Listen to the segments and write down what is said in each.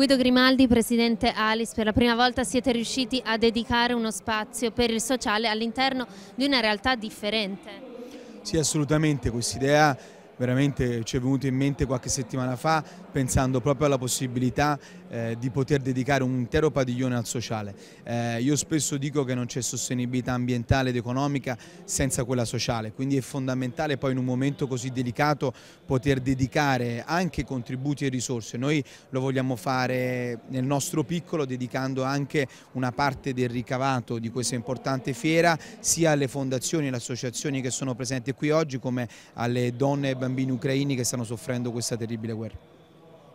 Guido Grimaldi, presidente Alice, per la prima volta siete riusciti a dedicare uno spazio per il sociale all'interno di una realtà differente. Sì, assolutamente, quest'idea veramente ci è venuto in mente qualche settimana fa pensando proprio alla possibilità eh, di poter dedicare un intero padiglione al sociale. Eh, io spesso dico che non c'è sostenibilità ambientale ed economica senza quella sociale, quindi è fondamentale poi in un momento così delicato poter dedicare anche contributi e risorse. Noi lo vogliamo fare nel nostro piccolo dedicando anche una parte del ricavato di questa importante fiera sia alle fondazioni e alle associazioni che sono presenti qui oggi come alle donne e bambini bambini ucraini che stanno soffrendo questa terribile guerra.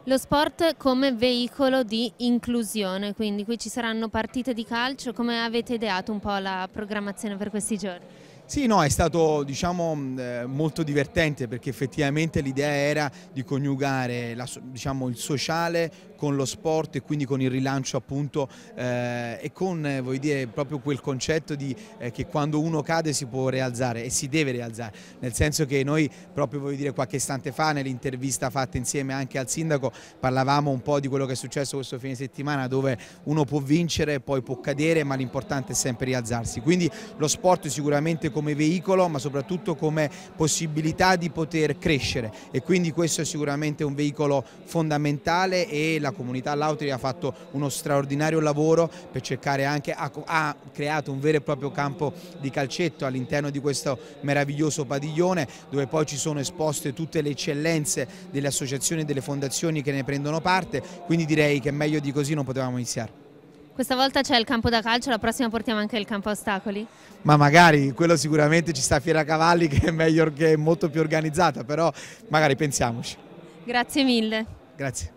Lo sport come veicolo di inclusione, quindi qui ci saranno partite di calcio, come avete ideato un po' la programmazione per questi giorni? Sì, no, è stato diciamo, mm, eh, molto divertente perché effettivamente l'idea era di coniugare la, diciamo, il sociale con lo sport e quindi con il rilancio appunto eh, e con eh, dire, proprio quel concetto di, eh, che quando uno cade si può rialzare e si deve rialzare, nel senso che noi proprio dire, qualche istante fa nell'intervista fatta insieme anche al sindaco parlavamo un po' di quello che è successo questo fine settimana dove uno può vincere, poi può cadere ma l'importante è sempre rialzarsi, quindi lo sport sicuramente come veicolo ma soprattutto come possibilità di poter crescere e quindi questo è sicuramente un veicolo fondamentale e la comunità Lautri ha fatto uno straordinario lavoro per cercare anche, ha, ha creato un vero e proprio campo di calcetto all'interno di questo meraviglioso padiglione dove poi ci sono esposte tutte le eccellenze delle associazioni e delle fondazioni che ne prendono parte, quindi direi che meglio di così non potevamo iniziare. Questa volta c'è il campo da calcio, la prossima portiamo anche il campo a ostacoli? Ma magari, quello sicuramente ci sta a Fiera Cavalli che è, meglio, che è molto più organizzata, però magari pensiamoci. Grazie mille. Grazie.